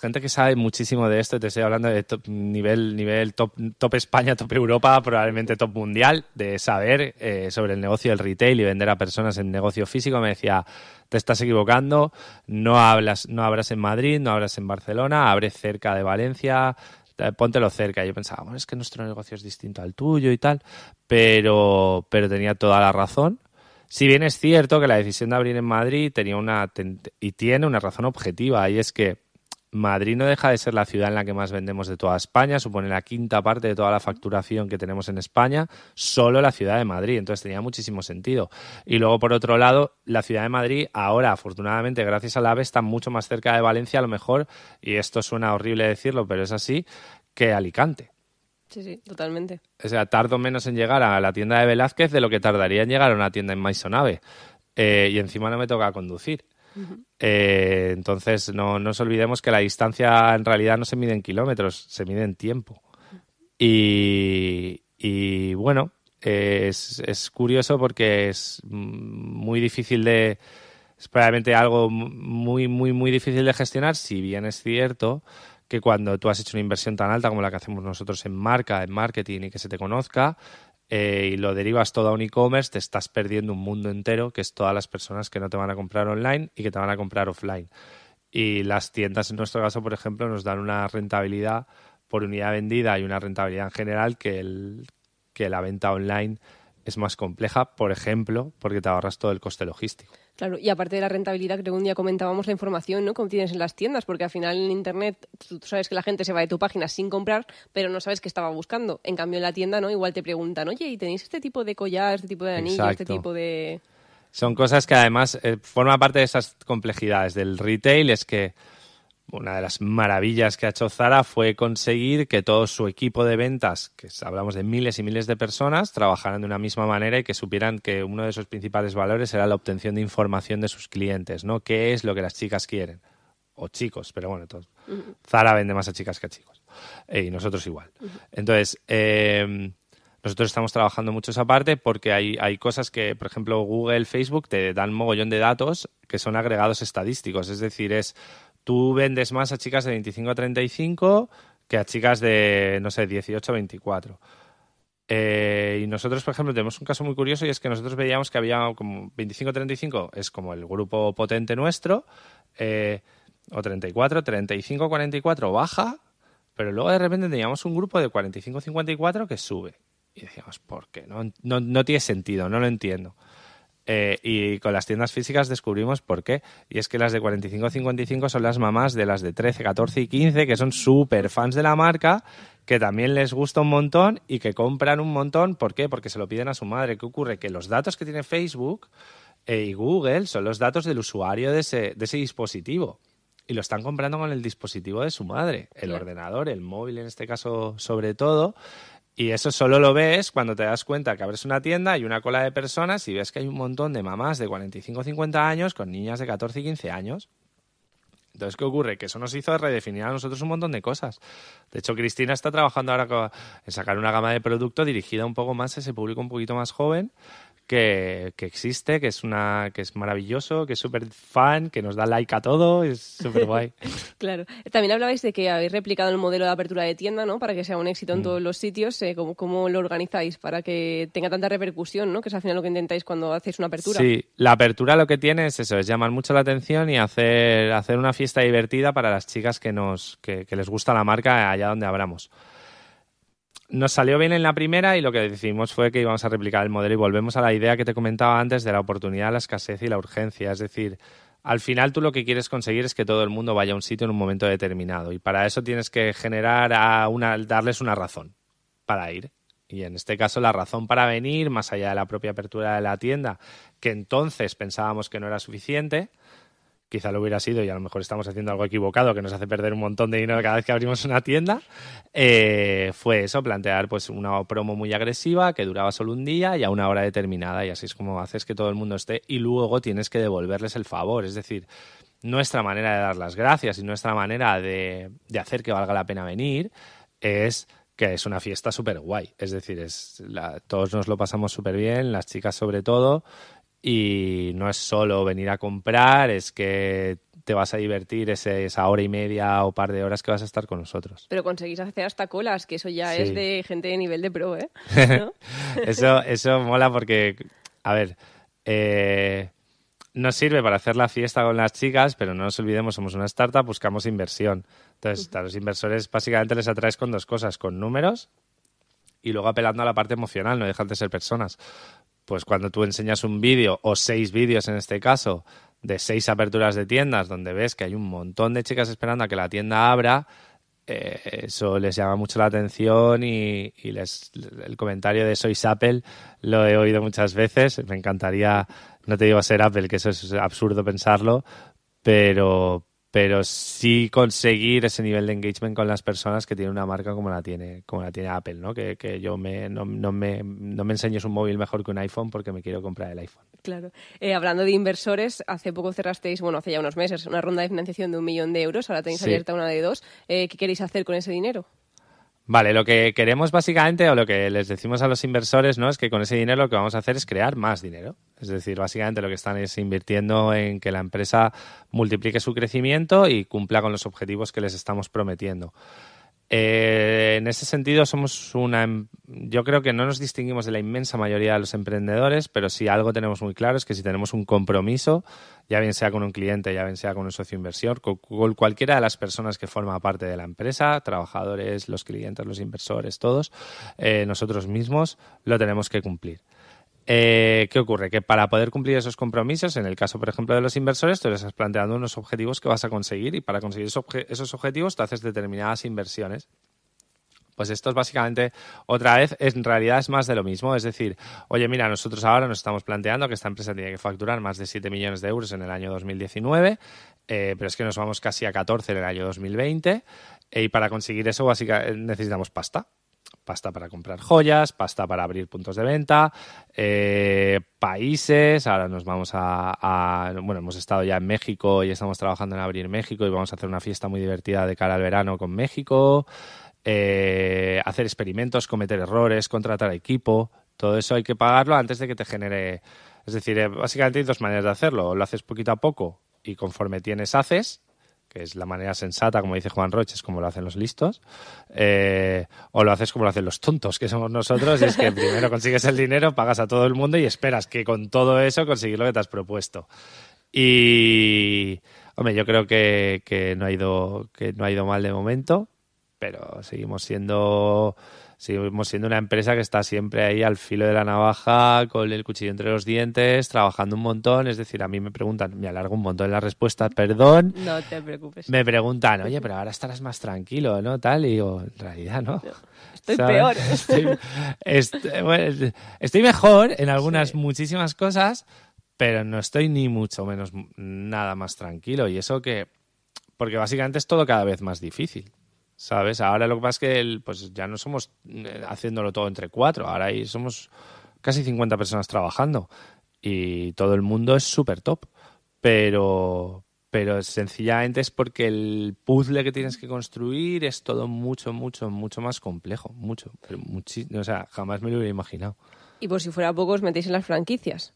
Gente que sabe muchísimo de esto, te estoy hablando de nivel, nivel top, España, top Europa, probablemente top mundial, de saber eh, sobre el negocio del retail y vender a personas en negocio físico. Me decía, te estás equivocando, no hablas, no abras en Madrid, no abras en Barcelona, abre cerca de Valencia, eh, póntelo cerca. Yo pensaba, bueno, es que nuestro negocio es distinto al tuyo y tal, pero, pero tenía toda la razón. Si bien es cierto que la decisión de abrir en Madrid tenía una y tiene una razón objetiva, y es que Madrid no deja de ser la ciudad en la que más vendemos de toda España, supone la quinta parte de toda la facturación que tenemos en España, solo la ciudad de Madrid, entonces tenía muchísimo sentido. Y luego, por otro lado, la ciudad de Madrid ahora, afortunadamente, gracias al AVE, está mucho más cerca de Valencia, a lo mejor, y esto suena horrible decirlo, pero es así, que Alicante. Sí, sí, totalmente. O sea, tardo menos en llegar a la tienda de Velázquez de lo que tardaría en llegar a una tienda en Maisonave. Ave. Eh, y encima no me toca conducir. Eh, entonces, no, nos olvidemos que la distancia en realidad no se mide en kilómetros, se mide en tiempo. Y, bueno, es, es, curioso porque es muy difícil de... Es probablemente algo muy, muy, muy difícil de gestionar, si bien es cierto que cuando tú has hecho una inversión tan alta como la que hacemos nosotros en marca, en marketing y que se te conozca, eh, y lo derivas todo a un e-commerce, te estás perdiendo un mundo entero, que es todas las personas que no te van a comprar online y que te van a comprar offline. Y las tiendas, en nuestro caso, por ejemplo, nos dan una rentabilidad por unidad vendida y una rentabilidad en general que, que la venta online es más compleja, por ejemplo, porque te ahorras todo el coste logístico. Claro, y aparte de la rentabilidad, creo que un día comentábamos la información ¿no? que tienes en las tiendas, porque al final en Internet tú sabes que la gente se va de tu página sin comprar, pero no sabes qué estaba buscando. En cambio, en la tienda no igual te preguntan, oye, ¿y tenéis este tipo de collar, este tipo de anillo, este tipo de...? Son cosas que además eh, forman parte de esas complejidades del retail, es que una de las maravillas que ha hecho Zara fue conseguir que todo su equipo de ventas, que hablamos de miles y miles de personas, trabajaran de una misma manera y que supieran que uno de sus principales valores era la obtención de información de sus clientes, ¿no? ¿Qué es lo que las chicas quieren? O chicos, pero bueno, Zara vende más a chicas que a chicos. Eh, y nosotros igual. Entonces, eh, nosotros estamos trabajando mucho esa parte porque hay, hay, cosas que, por ejemplo, Google, Facebook te dan mogollón de datos que son agregados estadísticos. Es decir, es tú vendes más a chicas de 25 a 35 que a chicas de, no sé, 18 a 24. Eh, y nosotros, por ejemplo, tenemos un caso muy curioso y es que nosotros veíamos que había como 25-35 es como el grupo potente nuestro, eh, o 34, 35-44 baja, pero luego de repente teníamos un grupo de 45-54 que sube. Y decíamos, ¿por qué? no tiene sentido, no lo entiendo. Eh, y con las tiendas físicas descubrimos por qué. Y es que las de 45 55 son las mamás de las de 13, 14 y 15, que son súper fans de la marca, que también les gusta un montón y que compran un montón. ¿Por qué? Porque se lo piden a su madre. ¿Qué ocurre? Que los datos que tiene Facebook eh, y Google son los datos del usuario de ese, de ese dispositivo. Y lo están comprando con el dispositivo de su madre, el ordenador, el móvil en este caso sobre todo. Y eso solo lo ves cuando te das cuenta que abres una tienda, hay una cola de personas y ves que hay un montón de mamás de 45 o 50 años con niñas de 14 y 15 años. Entonces, ¿qué ocurre? Que eso nos hizo redefinir a nosotros un montón de cosas. De hecho, Cristina está trabajando ahora en sacar una gama de producto dirigida un poco más a ese público un poquito más joven que, existe, que es una, que es maravilloso, que es súper fan, que nos da like a todo, es súper guay. claro. También hablabais de que habéis replicado el modelo de apertura de tienda, ¿no? Para que sea un éxito en mm. todos los sitios. Eh, ¿cómo, lo organizáis para que tenga tanta repercusión, ¿no? Que es al final lo que intentáis cuando hacéis una apertura. Sí, la apertura lo que tiene es eso, es llamar mucho la atención y hacer, hacer una fiesta divertida para las chicas que nos, que les gusta la marca allá donde abramos nos salió bien en la primera y lo que decidimos fue que íbamos a replicar el modelo y volvemos a la idea que te comentaba antes de la oportunidad, la escasez y la urgencia. Es decir, al final tú lo que quieres conseguir es que todo el mundo vaya a un sitio en un momento determinado y para eso tienes que generar a darles una razón para ir. Y en este caso la razón para venir, más allá de la propia apertura de la tienda, que entonces pensábamos que no era suficiente, quizá lo hubiera sido y a lo mejor estamos haciendo algo equivocado que nos hace perder un montón de dinero cada vez que abrimos una tienda, eh, fue eso, plantear pues una promo muy agresiva que duraba solo un día y a una hora determinada y así es como haces que todo el mundo esté y luego tienes que devolverles el favor, es decir, nuestra manera de dar las gracias y nuestra manera de, hacer que valga la pena venir es que es una fiesta súper guay, es decir, es todos nos lo pasamos súper bien, las chicas sobre todo, y no es solo venir a comprar, es que te vas a divertir esa hora y media o par de horas que vas a estar con nosotros. Pero conseguís hacer hasta colas, que eso ya es de gente de nivel de pro, ¿eh? eso, eso mola porque, a ver, eh, nos sirve para hacer la fiesta con las chicas, pero no nos olvidemos, somos una startup, buscamos inversión. Entonces, a los inversores básicamente les atraes con dos cosas, con números y luego apelando a la parte emocional, no dejan de ser personas pues cuando tú enseñas un vídeo o seis vídeos en este caso de seis aperturas de tiendas donde ves que hay un montón de chicas esperando a que la tienda abra, eh, eso les llama mucho la atención y, les, el comentario de sois Apple lo he oído muchas veces. Me encantaría, no te digo ser Apple, que eso es absurdo pensarlo, pero, pero sí conseguir ese nivel de engagement con las personas que tiene una marca como la tiene, como la tiene Apple, ¿no? Que, yo me, no, no, me, no me enseñes un móvil mejor que un iPhone porque me quiero comprar el iPhone. Claro. Eh, hablando de inversores, hace poco cerrasteis, bueno, hace ya unos meses, una ronda de financiación de un millón de euros, ahora tenéis abierta una de dos. Eh, ¿Qué queréis hacer con ese dinero? Vale, lo que queremos básicamente o lo que les decimos a los inversores no es que con ese dinero lo que vamos a hacer es crear más dinero. Es decir, básicamente lo que están es invirtiendo en que la empresa multiplique su crecimiento y cumpla con los objetivos que les estamos prometiendo. Eh, en ese sentido, somos una. Em, yo creo que no nos distinguimos de la inmensa mayoría de los emprendedores, pero si algo tenemos muy claro es que si tenemos un compromiso, ya bien sea con un cliente, ya bien sea con un socio inversor, con, cualquiera de las personas que forma parte de la empresa, trabajadores, los clientes, los inversores, todos, eh, nosotros mismos lo tenemos que cumplir. Eh, ¿Qué ocurre? Que para poder cumplir esos compromisos, en el caso, por ejemplo, de los inversores, tú les estás planteando unos objetivos que vas a conseguir y para conseguir esos, objetivos tú haces determinadas inversiones. Pues esto es básicamente, otra vez, en realidad es más de lo mismo. Es decir, oye, mira, nosotros ahora nos estamos planteando que esta empresa tiene que facturar más de 7 millones de euros en el año 2019, eh, pero es que nos vamos casi a 14 en el año 2020 eh, y para conseguir eso básicamente necesitamos pasta pasta para comprar joyas, pasta para abrir puntos de venta, eh, países, ahora nos vamos a, bueno, hemos estado ya en México y estamos trabajando en abrir México y vamos a hacer una fiesta muy divertida de cara al verano con México, eh, hacer experimentos, cometer errores, contratar equipo, todo eso hay que pagarlo antes de que te genere, es decir, eh, básicamente hay dos maneras de hacerlo, lo haces poquito a poco y conforme tienes haces que es la manera sensata, como dice Juan Roche, es como lo hacen los listos, eh, o lo haces como lo hacen los tontos, que somos nosotros, es que primero consigues el dinero, pagas a todo el mundo y esperas que con todo eso conseguir lo que te has propuesto. Y, hombre, yo creo que no, ha ido, que no ha ido mal de momento, pero seguimos siendo seguimos siendo una empresa que está siempre ahí al filo de la navaja, con el cuchillo entre los dientes, trabajando un montón. Es decir, a mí me preguntan, me alargo un montón en la respuesta, perdón. No te preocupes. Me preguntan, oye, pero ahora estarás más tranquilo, ¿no? Tal, y digo, en realidad, ¿no? estoy peor. Estoy, mejor en algunas muchísimas cosas, pero no estoy ni mucho menos nada más tranquilo. Y eso que. Porque básicamente es todo cada vez más difícil. ¿Sabes? Ahora lo que pasa es que el, pues ya no somos eh, haciéndolo todo entre cuatro, ahora ahí somos casi 50 personas trabajando y todo el mundo es súper top. Pero, pero sencillamente es porque el puzzle que tienes que construir es todo mucho, mucho, mucho más complejo. Mucho, pero O sea, jamás me lo hubiera imaginado. Y por si fuera poco, os metéis en las franquicias.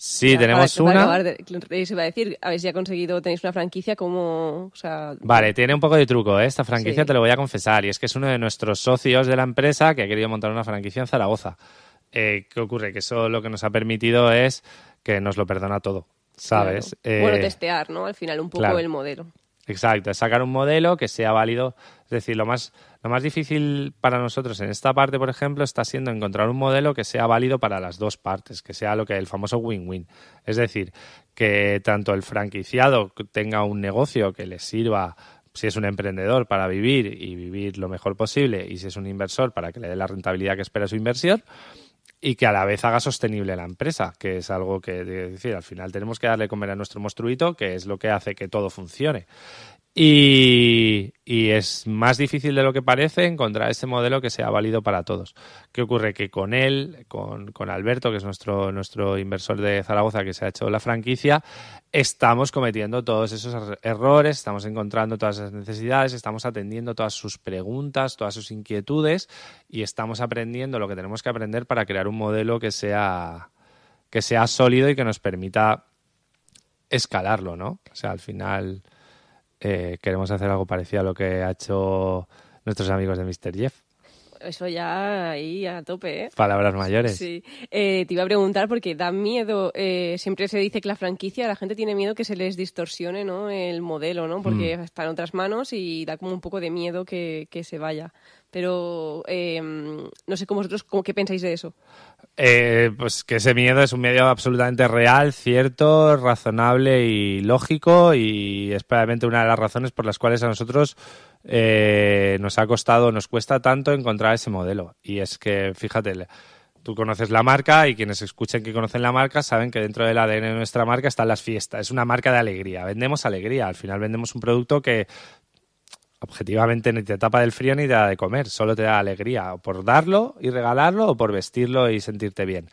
Sí, tenemos una. a decir, habéis ya conseguido, tenéis una franquicia como. Vale, tiene un poco de truco, ¿eh? esta franquicia te lo voy a confesar, y es que es uno de nuestros socios de la empresa que ha querido montar una franquicia en Zaragoza. Eh, ¿Qué ocurre? Que eso lo que nos ha permitido es que nos lo perdona todo, ¿sabes? bueno, eh, testear, ¿no? Al final, un poco el modelo. Exacto, es sacar un modelo que sea válido. Es decir, lo más, lo más difícil para nosotros en esta parte, por ejemplo, está siendo encontrar un modelo que sea válido para las dos partes, que sea lo que el famoso win-win. Es decir, que tanto el franquiciado tenga un negocio que le sirva si es un emprendedor para vivir y vivir lo mejor posible y si es un inversor para que le dé la rentabilidad que espera su inversión y que a la vez haga sostenible la empresa, que es algo que, decir, al final tenemos que darle comer a nuestro monstruito, que es lo que hace que todo funcione. Y, es más difícil de lo que parece encontrar este modelo que sea válido para todos. ¿Qué ocurre? Que con él, con, Alberto, que es nuestro, nuestro inversor de Zaragoza, que se ha hecho la franquicia, estamos cometiendo todos esos er, errores, estamos encontrando todas esas necesidades, estamos atendiendo todas sus preguntas, todas sus inquietudes y estamos aprendiendo lo que tenemos que aprender para crear un modelo que sea, que sea sólido y que nos permita escalarlo, ¿no? O sea, al final eh, queremos hacer algo parecido a lo que ha hecho nuestros amigos de Mr. Jeff. Eso ya ahí a tope, ¿eh? Palabras mayores. Sí. Eh, te iba a preguntar porque da miedo. Eh, siempre se dice que la franquicia, la gente tiene miedo que se les distorsione ¿no? el modelo, ¿no? Porque mm. está en otras manos y da como un poco de miedo que, se vaya. Pero em, no sé cómo vosotros, cómo, ¿qué pensáis de eso? Eh, pues que ese miedo es un miedo absolutamente real, cierto, razonable y lógico y es probablemente una de las razones por las cuales a nosotros eh, nos ha costado, nos cuesta tanto encontrar ese modelo. Y es que, fíjate, tú conoces la marca y quienes escuchen que conocen la marca saben que dentro del ADN de nuestra marca están las fiestas. Es una marca de alegría. Vendemos alegría. Al final vendemos un producto que objetivamente ni te tapa del frío ni te da de comer, solo te da alegría por darlo y regalarlo o por vestirlo y sentirte bien.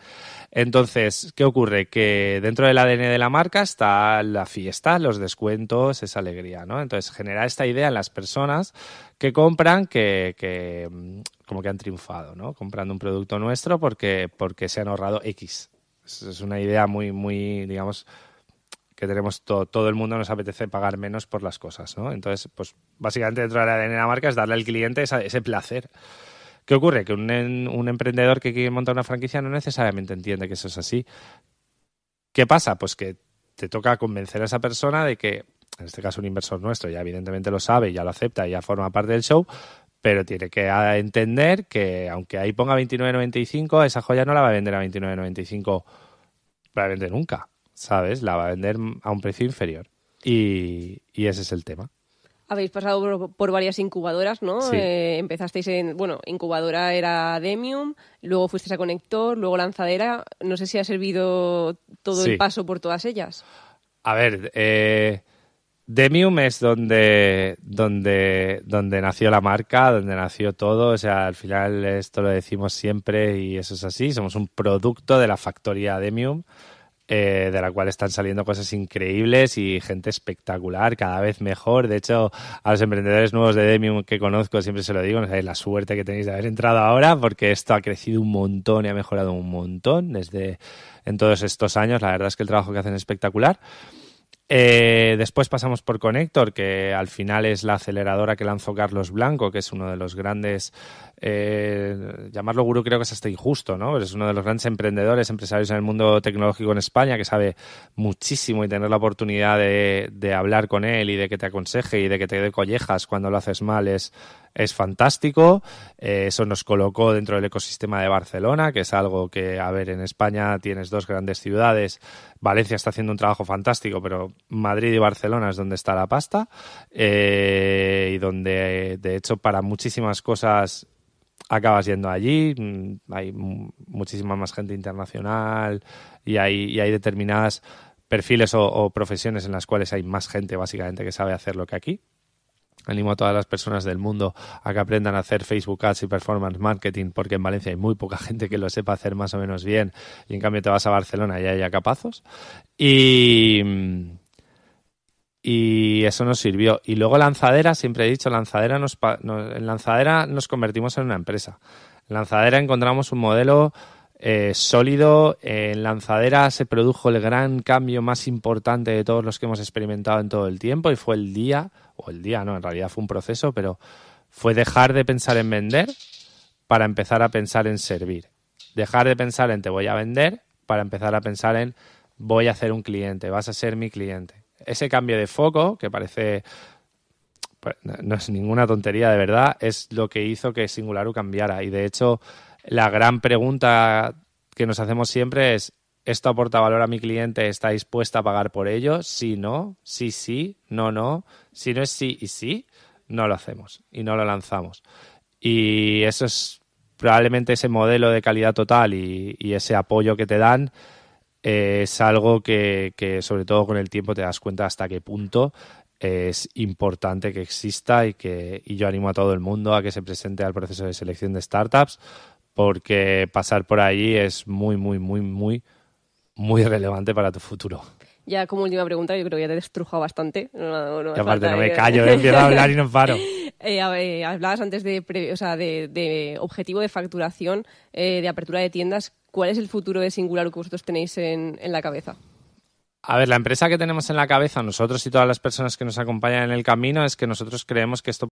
Entonces, ¿qué ocurre? Que dentro del ADN de la marca está la fiesta, los descuentos, esa alegría, ¿no? Entonces, genera esta idea en las personas que compran que, mm, como que han triunfado, ¿no? Comprando un producto nuestro porque, porque se han ahorrado X. Es una idea muy, muy, digamos, que tenemos todo el mundo nos apetece pagar menos por las cosas, ¿no? Entonces, pues básicamente dentro de la marca es darle al cliente ese placer. ¿Qué ocurre? Que un, un emprendedor que quiere montar una franquicia no necesariamente entiende que eso es así. ¿Qué pasa? Pues que te toca convencer a esa persona de que, en este caso un inversor nuestro, ya evidentemente lo sabe, ya lo acepta, ya forma parte del show, pero tiene que ah, entender que aunque ahí ponga 29.95, esa joya no la va a vender a 29.95 probablemente nunca. ¿sabes? La va a vender a un precio inferior. Y, ese es el tema. Habéis pasado por, varias incubadoras, ¿no? Eh, empezasteis en, bueno, incubadora era Demium, luego fuisteis a Conector, luego Lanzadera. No sé si ha servido todo el paso por todas ellas. A ver, eh, Demium es donde, donde, donde nació la marca, donde nació todo. O sea, al final esto lo decimos siempre y eso es así. Somos un producto de la factoría Demium. Eh, de la cual están saliendo cosas increíbles y gente espectacular, cada vez mejor. De hecho, a los emprendedores nuevos de Demium que conozco, siempre se lo digo, la suerte que tenéis de haber entrado ahora, porque esto ha crecido un montón y ha mejorado un montón desde en todos estos años. La verdad es que el trabajo que hacen es espectacular. Eh, después pasamos por Connector, que al final es la aceleradora que lanzó Carlos Blanco, que es uno de los grandes, eh, llamarlo gurú creo que es hasta injusto, ¿no? es uno de los grandes emprendedores, empresarios en el mundo tecnológico en España, que sabe muchísimo y tener la oportunidad de, de hablar con él y de que te aconseje y de que te dé collejas cuando lo haces mal es, es fantástico. Eh, eso nos colocó dentro del ecosistema de Barcelona, que es algo que, a ver, en España tienes dos grandes ciudades. Valencia está haciendo un trabajo fantástico, pero Madrid y Barcelona es donde está la pasta. Eh, y donde, de hecho, para muchísimas cosas acabas yendo allí, mm, hay muchísima más gente internacional y hay, y hay determinadas perfiles o, profesiones en las cuales hay más gente básicamente que sabe hacer lo que aquí, Animo a todas las personas del mundo a que aprendan a hacer Facebook Ads y Performance Marketing, porque en Valencia hay muy poca gente que lo sepa hacer más o menos bien, y en cambio te vas a Barcelona y hay capazos. Y, y eso nos sirvió. Y luego lanzadera, siempre he dicho, lanzadera en lanzadera nos convertimos en una empresa. En lanzadera encontramos un modelo eh, sólido. En lanzadera se produjo el gran cambio más importante de todos los que hemos experimentado en todo el tiempo y fue el día, o el día, no, en realidad fue un proceso, pero fue dejar de pensar en vender para empezar a pensar en servir. Dejar de pensar en te voy a vender para empezar a pensar en voy a hacer un cliente, vas a ser mi cliente. Ese cambio de foco que parece pues, no es ninguna tontería de verdad, es lo que hizo que Singularu cambiara y de hecho la gran pregunta que nos hacemos siempre es, ¿esto aporta valor a mi cliente? ¿Está dispuesta a pagar por ello? Si no, sí, sí, no, no. Si no es sí y sí, no lo hacemos y no lo lanzamos. Y eso es probablemente ese modelo de calidad total y, ese apoyo que te dan eh, es algo que, que, sobre todo con el tiempo te das cuenta hasta qué punto eh, es importante que exista y que y yo animo a todo el mundo a que se presente al proceso de selección de startups porque pasar por allí es muy, muy, muy, muy, muy relevante para tu futuro. Ya como última pregunta, yo creo que ya te he destrujado bastante. aparte, no me callo, eh, empiezo a hablar y no paro. Eh, eh, hablabas antes de, de, objetivo de facturación, de apertura de tiendas. ¿Cuál es el futuro de Singular que vosotros tenéis en, en la cabeza? A ver, la empresa que tenemos en la cabeza, nosotros y todas las personas que nos acompañan en el camino, es que nosotros creemos que esto